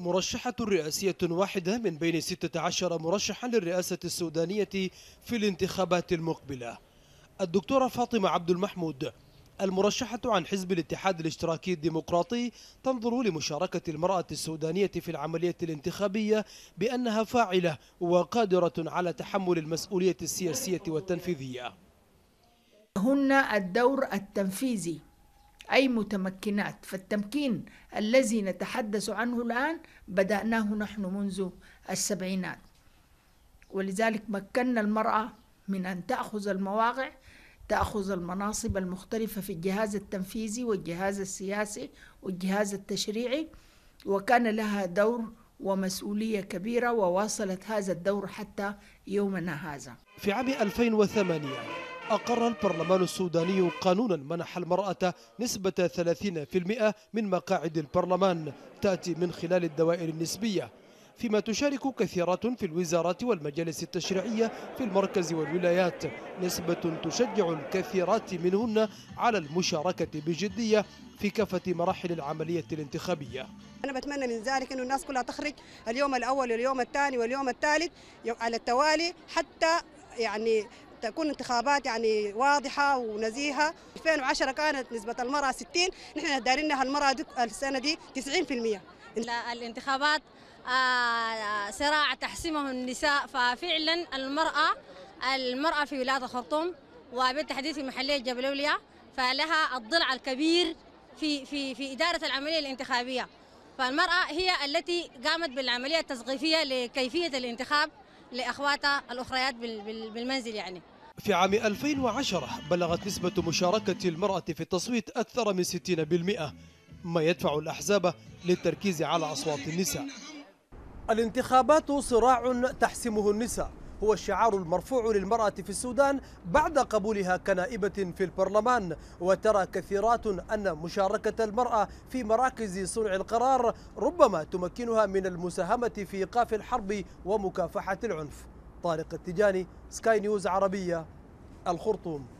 مرشحة رئاسية واحدة من بين 16 مرشحا للرئاسة السودانية في الانتخابات المقبلة الدكتورة فاطمة عبد المحمود المرشحة عن حزب الاتحاد الاشتراكي الديمقراطي تنظر لمشاركة المرأة السودانية في العملية الانتخابية بأنها فاعلة وقادرة على تحمل المسؤولية السياسية والتنفيذية هن الدور التنفيذي أي متمكنات فالتمكين الذي نتحدث عنه الآن بدأناه نحن منذ السبعينات ولذلك مكنا المرأة من أن تأخذ المواقع تأخذ المناصب المختلفة في الجهاز التنفيذي والجهاز السياسي والجهاز التشريعي وكان لها دور ومسؤولية كبيرة وواصلت هذا الدور حتى يومنا هذا في عام 2008 أقر البرلمان السوداني قانونا منح المرأة نسبة 30% من مقاعد البرلمان تأتي من خلال الدوائر النسبية فيما تشارك كثيرات في الوزارات والمجالس التشريعية في المركز والولايات نسبة تشجع الكثيرات منهن على المشاركة بجدية في كافة مراحل العملية الانتخابية أنا بتمنى من ذلك أن الناس كلها تخرج اليوم الأول واليوم الثاني واليوم الثالث على التوالي حتى يعني تكون انتخابات يعني واضحه ونزيهه 2010 كانت نسبه المراه 60 نحن لها المراه دي السنه دي 90% الانتخابات آه، آه، صراع تحسمه النساء ففعلا المراه المراه في ولايه الخرطوم وبالتحديد في محليه جبلوليا فلها الضلع الكبير في في في اداره العمليه الانتخابيه فالمراه هي التي قامت بالعمليه التثقيفيه لكيفيه الانتخاب لاخواتها الاخريات بالمنزل يعني في عام 2010 بلغت نسبة مشاركة المرأة في التصويت أكثر من 60% ما يدفع الأحزاب للتركيز على أصوات النساء الانتخابات صراع تحسمه النساء هو الشعار المرفوع للمرأة في السودان بعد قبولها كنائبة في البرلمان وترى كثيرات أن مشاركة المرأة في مراكز صنع القرار ربما تمكنها من المساهمة في إيقاف الحرب ومكافحة العنف طارق التجاني سكاي نيوز عربية الخرطوم